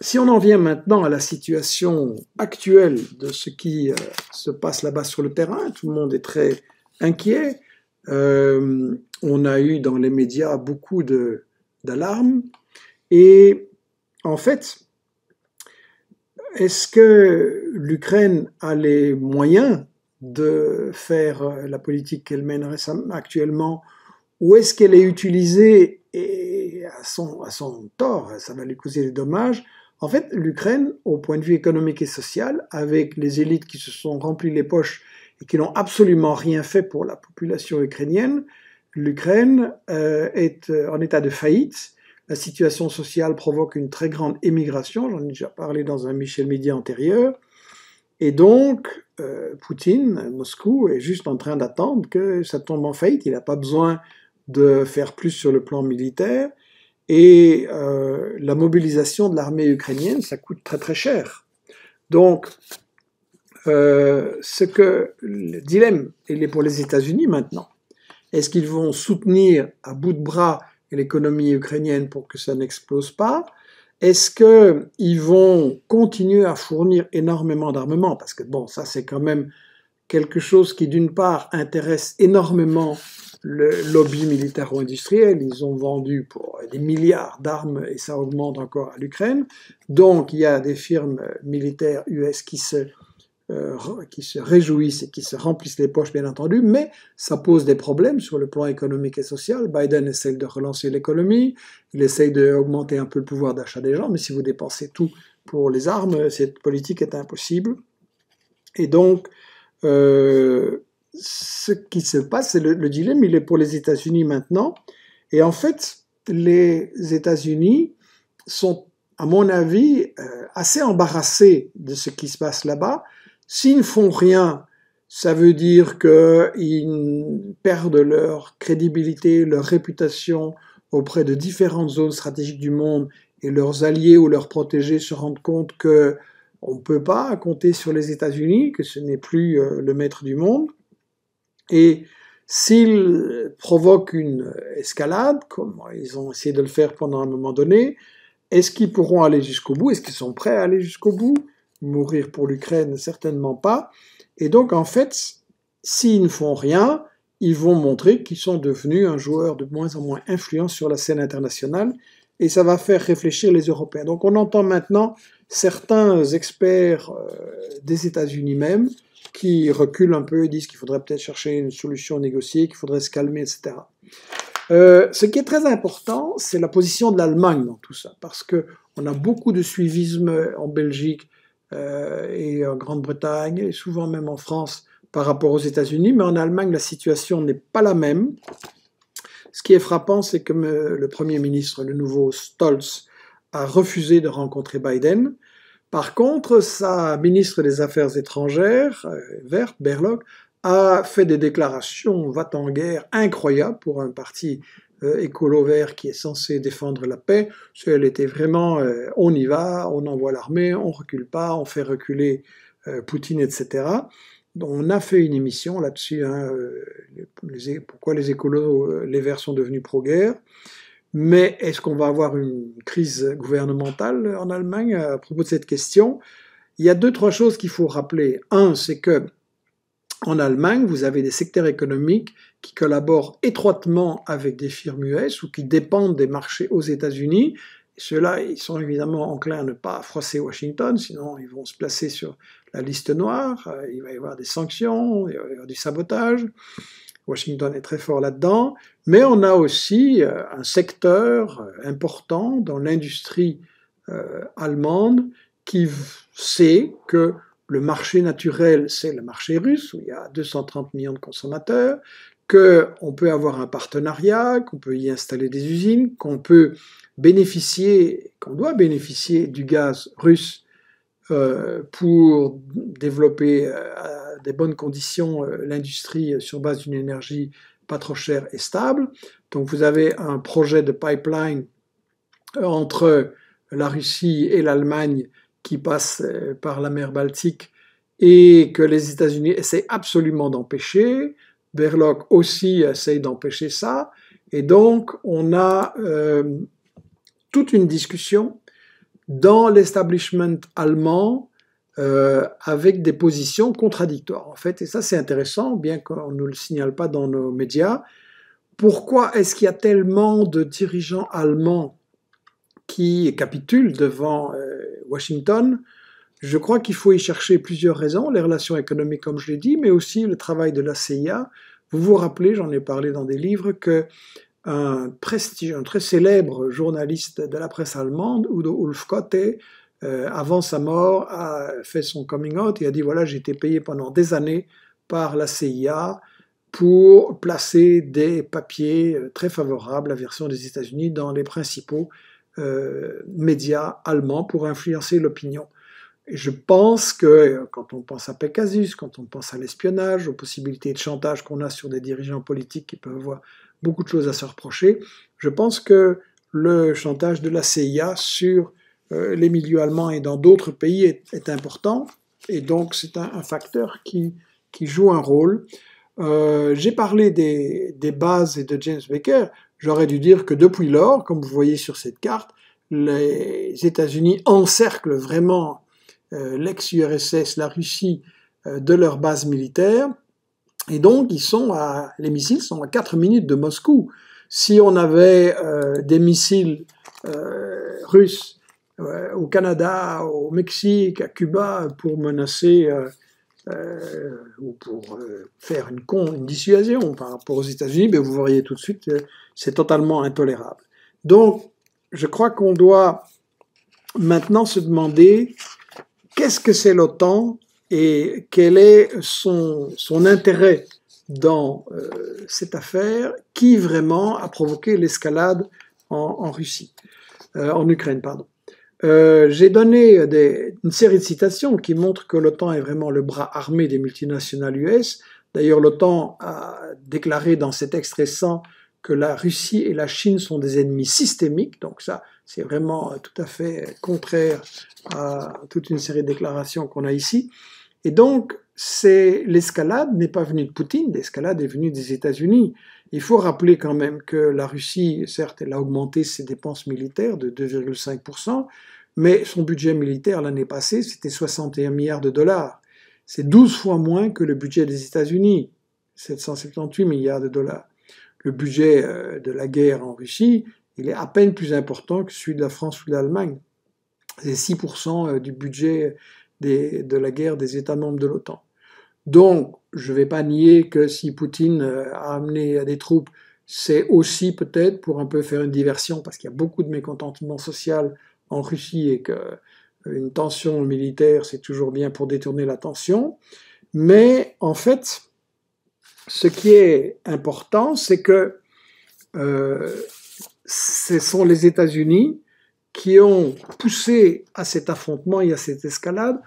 Si on en vient maintenant à la situation actuelle de ce qui euh, se passe là-bas sur le terrain, tout le monde est très inquiet. Euh, on a eu dans les médias beaucoup d'alarmes. Et en fait, est-ce que l'Ukraine a les moyens de faire la politique qu'elle mène actuellement ou est-ce qu'elle est utilisée et à son, à son tort, ça va lui causer des dommages, en fait, l'Ukraine, au point de vue économique et social, avec les élites qui se sont remplies les poches et qui n'ont absolument rien fait pour la population ukrainienne, l'Ukraine euh, est euh, en état de faillite. La situation sociale provoque une très grande émigration, j'en ai déjà parlé dans un Michel Média antérieur. Et donc, euh, Poutine, Moscou, est juste en train d'attendre que ça tombe en faillite. Il n'a pas besoin de faire plus sur le plan militaire. Et euh, la mobilisation de l'armée ukrainienne, ça coûte très très cher. Donc, euh, ce que le dilemme, il est pour les États-Unis maintenant. Est-ce qu'ils vont soutenir à bout de bras l'économie ukrainienne pour que ça n'explose pas Est-ce qu'ils vont continuer à fournir énormément d'armement Parce que bon, ça c'est quand même quelque chose qui d'une part intéresse énormément le lobby militaro-industriel. Ils ont vendu pour des milliards d'armes et ça augmente encore à l'Ukraine. Donc il y a des firmes militaires US qui se, euh, qui se réjouissent et qui se remplissent les poches, bien entendu, mais ça pose des problèmes sur le plan économique et social. Biden essaie de relancer l'économie, il essaie d'augmenter un peu le pouvoir d'achat des gens, mais si vous dépensez tout pour les armes, cette politique est impossible. Et donc, euh, ce qui se passe, c'est le, dilemme, il est pour les États-Unis maintenant. Et en fait, les États-Unis sont, à mon avis, euh, assez embarrassés de ce qui se passe là-bas. S'ils ne font rien, ça veut dire qu'ils perdent leur crédibilité, leur réputation auprès de différentes zones stratégiques du monde et leurs alliés ou leurs protégés se rendent compte que on ne peut pas compter sur les États-Unis, que ce n'est plus euh, le maître du monde. Et s'ils provoquent une escalade, comme ils ont essayé de le faire pendant un moment donné, est-ce qu'ils pourront aller jusqu'au bout Est-ce qu'ils sont prêts à aller jusqu'au bout Mourir pour l'Ukraine, certainement pas. Et donc, en fait, s'ils ne font rien, ils vont montrer qu'ils sont devenus un joueur de moins en moins influent sur la scène internationale, et ça va faire réfléchir les Européens. Donc on entend maintenant certains experts euh, des États-Unis même qui reculent un peu et disent qu'il faudrait peut-être chercher une solution négociée, qu'il faudrait se calmer, etc. Euh, ce qui est très important, c'est la position de l'Allemagne dans tout ça, parce que on a beaucoup de suivisme en Belgique euh, et en Grande-Bretagne, et souvent même en France par rapport aux États-Unis, mais en Allemagne, la situation n'est pas la même. Ce qui est frappant, c'est que le Premier ministre, le nouveau Stolz, a refusé de rencontrer Biden. Par contre, sa ministre des Affaires étrangères, euh, Vert, Berloc, a fait des déclarations va-t-en-guerre incroyables pour un parti euh, écolo-vert qui est censé défendre la paix. elle était vraiment euh, on y va, on envoie l'armée, on recule pas, on fait reculer Poutine, etc. On a fait une émission là-dessus, hein, pourquoi les écolos, les verts sont devenus pro-guerre. Mais est-ce qu'on va avoir une crise gouvernementale en Allemagne à propos de cette question Il y a deux, trois choses qu'il faut rappeler. Un, c'est que en Allemagne, vous avez des secteurs économiques qui collaborent étroitement avec des firmes US ou qui dépendent des marchés aux États-Unis. Ceux-là, ils sont évidemment enclins à ne pas froisser Washington, sinon ils vont se placer sur la liste noire, il va y avoir des sanctions, il va y avoir du sabotage. Washington est très fort là-dedans, mais on a aussi euh, un secteur euh, important dans l'industrie euh, allemande qui sait que le marché naturel, c'est le marché russe, où il y a 230 millions de consommateurs, qu'on peut avoir un partenariat, qu'on peut y installer des usines, qu'on peut bénéficier, qu'on doit bénéficier du gaz russe pour développer des bonnes conditions euh, l'industrie euh, sur base d'une énergie pas trop chère et stable. Donc vous avez un projet de pipeline euh, entre la Russie et l'Allemagne qui passe par la mer Baltique et que les États-Unis essaient absolument d'empêcher. Berloc aussi essaye d'empêcher ça. Et donc on a toute une discussion dans l'establishment allemand euh, avec des positions contradictoires, en fait. Et ça, c'est intéressant, bien qu'on ne le signale pas dans nos médias. Pourquoi est-ce qu'il y a tellement de dirigeants allemands qui capitulent devant euh, Washington Je crois qu'il faut y chercher plusieurs raisons, les relations économiques, comme je l'ai dit, mais aussi le travail de la CIA. Vous vous rappelez, j'en ai parlé dans des livres, que un, très célèbre journaliste de la presse allemande, Udo Ulf Kotte, euh, avant sa mort, a fait son coming out et a dit voilà, j'ai été payé pendant des années par la CIA pour placer des papiers euh, très favorables à la version des États-Unis dans les principaux euh, médias allemands pour influencer l'opinion. Et je pense que quand on pense à Pegasus, quand on pense à l'espionnage, aux possibilités de chantage qu'on a sur des dirigeants politiques qui peuvent avoir beaucoup de choses à se reprocher, je pense que le chantage de la CIA sur euh, les milieux allemands et dans d'autres pays est, important. Et donc, c'est un, facteur qui, joue un rôle. Euh, j'ai parlé des, bases et de James Baker. J'aurais dû dire que depuis lors, comme vous voyez sur cette carte, les États-Unis encerclent vraiment euh, l'ex-URSS, la Russie, de leurs bases militaires. Et donc, ils sont à, les missiles sont à 4 minutes de Moscou. Si on avait des missiles russes euh, au Canada, au Mexique, à Cuba, pour menacer euh, euh, ou pour faire une, dissuasion par rapport aux États-Unis, mais vous verriez tout de suite, que c'est totalement intolérable. Donc, je crois qu'on doit maintenant se demander qu'est-ce que c'est l'OTAN et quel est son, intérêt dans cette affaire qui vraiment a provoqué l'escalade en, en Russie, en Ukraine, pardon. Euh, j'ai donné euh, une série de citations qui montrent que l'OTAN est vraiment le bras armé des multinationales US. D'ailleurs, l'OTAN a déclaré dans cet extrait récents que la Russie et la Chine sont des ennemis systémiques. Donc ça, c'est vraiment euh, tout à fait contraire à toute une série de déclarations qu'on a ici. Et donc, c'est l'escalade n'est pas venue de Poutine, l'escalade est venue des États-Unis. Il faut rappeler quand même que la Russie, certes, elle a augmenté ses dépenses militaires de 2,5%, mais son budget militaire l'année passée, c'était 61 milliards de dollars. C'est 12 fois moins que le budget des États-Unis, 778 milliards de dollars. Le budget euh, de la guerre en Russie, il est à peine plus important que celui de la France ou de l'Allemagne. C'est 6% euh, du budget de la guerre des États membres de l'OTAN. Donc, je ne vais pas nier que si Poutine euh, a amené des troupes, c'est aussi peut-être pour un peu faire une diversion, parce qu'il y a beaucoup de mécontentement social en Russie et qu'une euh, tension militaire, c'est toujours bien pour détourner la tension. Mais en fait, ce qui est important, c'est que euh, ce sont les États-Unis qui ont poussé à cet affrontement et à cette escalade